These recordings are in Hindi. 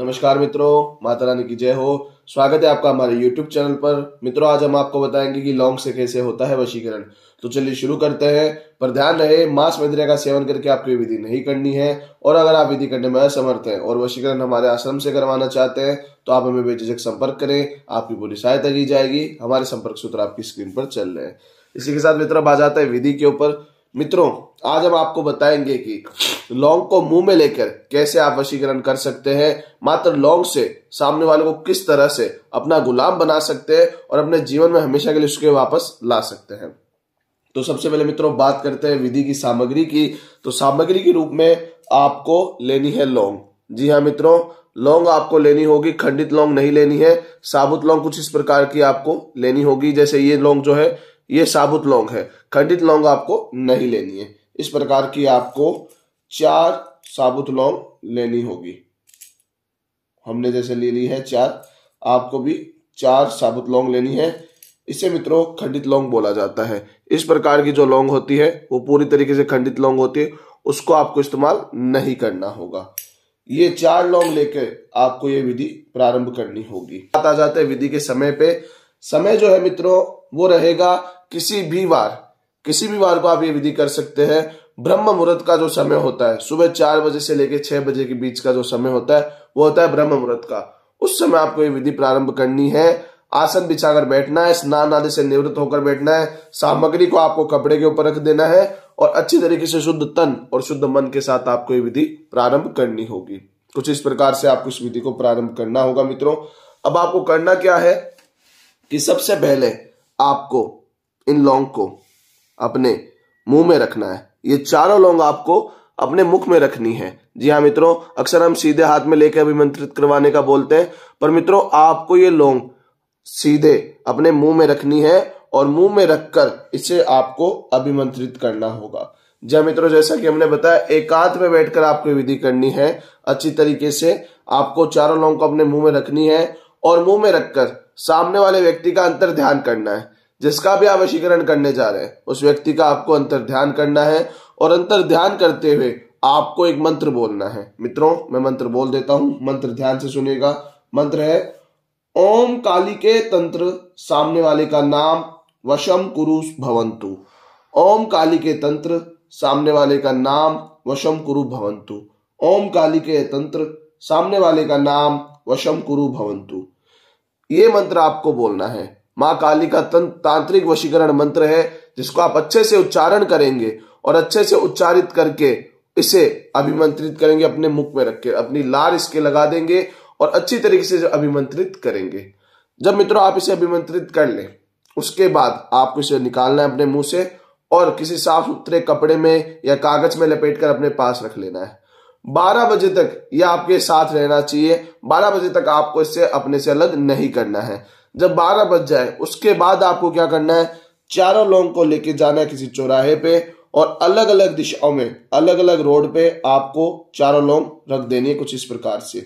नमस्कार मित्रों माता रानी की जय हो स्वागत है आपका हमारे YouTube चैनल पर मित्रों आज हम आपको बताएंगे कि लौंग से कैसे होता है वशीकरण तो चलिए शुरू करते हैं पर ध्यान रहे मांस मदिरा का सेवन करके आपको विधि नहीं करनी है और अगर आप विधि करने में असमर्थ हैं और वशीकरण हमारे आश्रम से करवाना चाहते हैं तो आप हमें बेझिझक संपर्क करें आपकी पूरी सहायता की जाएगी हमारे संपर्क सूत्र आपकी स्क्रीन पर चल रहे हैं इसी के साथ मित्र आ जाते है विधि के ऊपर मित्रों आज हम आपको बताएंगे कि लौंग को मुंह में लेकर कैसे आप वशीकरण कर सकते हैं मात्र लौंग से सामने वाले को किस तरह से अपना गुलाम बना सकते हैं और अपने जीवन में हमेशा के लिए उसके वापस ला सकते हैं तो सबसे पहले मित्रों बात करते हैं विधि की सामग्री की तो सामग्री के रूप में आपको लेनी है लौंग जी हाँ मित्रों लौंग आपको लेनी होगी खंडित लौंग नहीं लेनी है साबुत लौंग कुछ इस प्रकार की आपको लेनी होगी जैसे ये लौंग जो है ये साबुत लौंग है खंडित लौंग आपको नहीं लेनी है इस प्रकार की आपको चार साबुत लौंग लेनी होगी हमने जैसे ले ली है चार आपको भी चार साबुत लौंग लेनी है इसे मित्रों खंडित लौंग बोला जाता है इस प्रकार की जो लौंग होती है वो पूरी तरीके से खंडित लौंग होती है उसको आपको इस्तेमाल नहीं करना होगा ये चार लौंग लेकर आपको ये विधि प्रारंभ करनी होगी बात आ जाते हैं विधि के समय पे समय जो है मित्रों वो रहेगा किसी भी वार किसी भी वार को आप ये विधि कर सकते हैं ब्रह्म मुहूर्त का जो समय होता है सुबह चार बजे से लेकर छह बजे के बीच का जो समय होता है वो होता है ब्रह्म मुहूर्त का उस समय आपको ये विधि प्रारंभ करनी है आसन बिछाकर बैठना है स्नान आदि से निवृत्त होकर बैठना है सामग्री को आपको कपड़े के ऊपर रख देना है और अच्छी तरीके से शुद्ध तन और शुद्ध मन के साथ आपको ये विधि प्रारंभ करनी होगी कुछ इस प्रकार से आपको इस विधि को प्रारंभ करना होगा मित्रों अब आपको करना क्या है कि सबसे पहले आपको इन लौंग को अपने मुंह में रखना है ये चारों लौंग आपको अपने मुख में रखनी है जी हाँ मित्रों अक्सर हम सीधे हाथ में लेकर अभिमंत्रित करवाने का बोलते हैं पर मित्रों आपको ये लौंग सीधे अपने मुंह में रखनी है और मुंह में रखकर इसे आपको अभिमंत्रित करना होगा जी हाँ मित्रों जैसा कि हमने बताया एकांत में बैठकर आपको विधि करनी है अच्छी तरीके से आपको चारों लौंग को अपने मुंह में रखनी है और मुंह में रखकर सामने वाले व्यक्ति का अंतर ध्यान करना है जिसका भी आप वशीकरण करने जा रहे हैं उस व्यक्ति का आपको अंतर ध्यान करना है और अंतर ध्यान करते हुए आपको एक मंत्र बोलना है मित्रों मैं मंत्र बोल देता हूं मंत्र ध्यान से सुनेगा मंत्र है ओम काली के तंत्र सामने वाले का नाम वशम कुरु भवंतु ओम काली के तंत्र सामने वाले का नाम वशम कुरु भवंतु ओम काली के तंत्र सामने वाले का नाम वशम कुरु भवंतु ये मंत्र आपको बोलना है माँ काली का तांत्रिक वशीकरण मंत्र है जिसको आप अच्छे से उच्चारण करेंगे और अच्छे से उच्चारित करके इसे अभिमंत्रित करेंगे अपने मुख में रख के अपनी लार इसके लगा देंगे और अच्छी तरीके से अभिमंत्रित करेंगे जब मित्रों आप इसे अभिमंत्रित कर लें उसके बाद आपको इसे निकालना है अपने मुंह से और किसी साफ सुथरे कपड़े में या कागज में लपेट कर अपने पास रख लेना है 12 बजे तक यह आपके साथ रहना चाहिए 12 बजे तक आपको इससे अपने से अलग नहीं करना है जब 12 बज जाए उसके बाद आपको क्या करना है चारों लोगों को लेके जाना है किसी चौराहे पे और अलग अलग दिशाओं में अलग अलग रोड पे आपको चारों लोग रख देनी है कुछ इस प्रकार से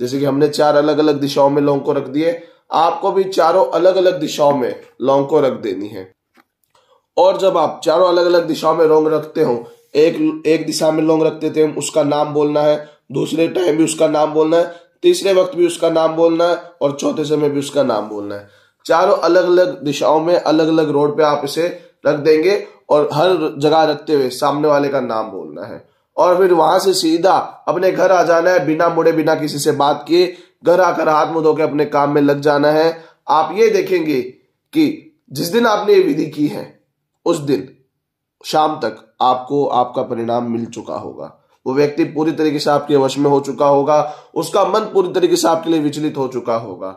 जैसे कि हमने चार अलग अलग दिशाओं में लोगों को रख दिए आपको भी चारों अलग अलग दिशाओं में लौंग को रख देनी है और जब आप चारों अलग अलग दिशाओं में रोंग रखते हो एक एक दिशा में लौंग रखते थे उसका नाम बोलना है दूसरे टाइम भी उसका नाम बोलना है तीसरे वक्त भी उसका नाम बोलना है और चौथे समय भी उसका नाम बोलना है चारों अलग अलग दिशाओं में अलग अलग रोड पे आप इसे रख देंगे और हर जगह रखते हुए सामने वाले का नाम बोलना है और फिर वहां से सीधा अपने घर आ जाना है बिना मुड़े बिना किसी से बात किए घर आकर हाथ मुंह धोकर अपने काम में लग जाना है आप ये देखेंगे कि जिस दिन आपने ये विधि की है उस दिन शाम तक आपको आपका परिणाम मिल चुका होगा वो व्यक्ति पूरी तरीके से आपके वश में हो चुका होगा उसका मन पूरी तरीके से आपके लिए विचलित हो चुका होगा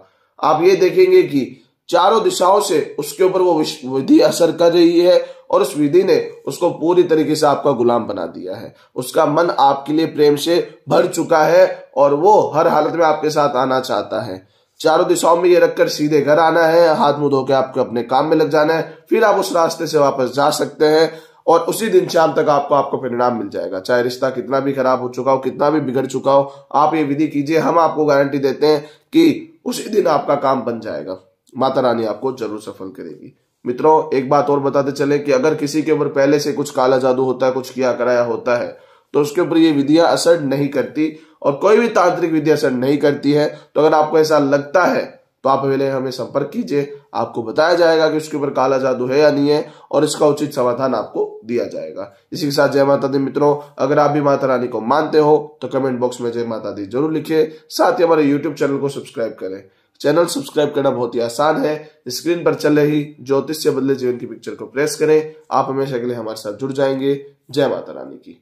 आप ये देखेंगे कि चारों दिशाओं से उसके ऊपर वो विधि असर कर रही है और उस विधि ने उसको पूरी तरीके से आपका गुलाम बना दिया है उसका मन आपके लिए प्रेम से भर चुका है और वो हर हालत में आपके साथ आना चाहता है चारों दिशाओं में ये रखकर सीधे घर आना है हाथ मुंह धोके आपको अपने काम में लग जाना है फिर आप उस रास्ते से वापस जा सकते हैं और उसी दिन शाम तक आपको आपको परिणाम मिल जाएगा चाहे रिश्ता कितना भी खराब हो चुका हो कितना भी बिगड़ चुका हो आप ये विधि कीजिए हम आपको गारंटी देते हैं कि उसी दिन आपका काम बन जाएगा माता रानी आपको जरूर सफल करेगी मित्रों एक बात और बताते चले कि अगर किसी के ऊपर पहले से कुछ काला जादू होता है कुछ किया कराया होता है तो उसके ऊपर ये विधियां असर नहीं करती और कोई भी तांत्रिक विधि असर नहीं करती है तो अगर आपको ऐसा लगता है तो आप पहले हमें संपर्क कीजिए आपको बताया जाएगा कि उसके ऊपर काला जादू है या नहीं है और इसका उचित समाधान आपको दिया जाएगा इसी के साथ जय माता दी मित्रों अगर आप भी माता रानी को मानते हो तो कमेंट बॉक्स में जय माता दी जरूर लिखिए साथ ही हमारे यूट्यूब चैनल को सब्सक्राइब करें चैनल सब्सक्राइब करना बहुत ही आसान है स्क्रीन पर चल रही ज्योतिष से बदले जीवन की पिक्चर को प्रेस करें आप हमेशा के लिए हमारे साथ जुड़ जाएंगे जय माता रानी की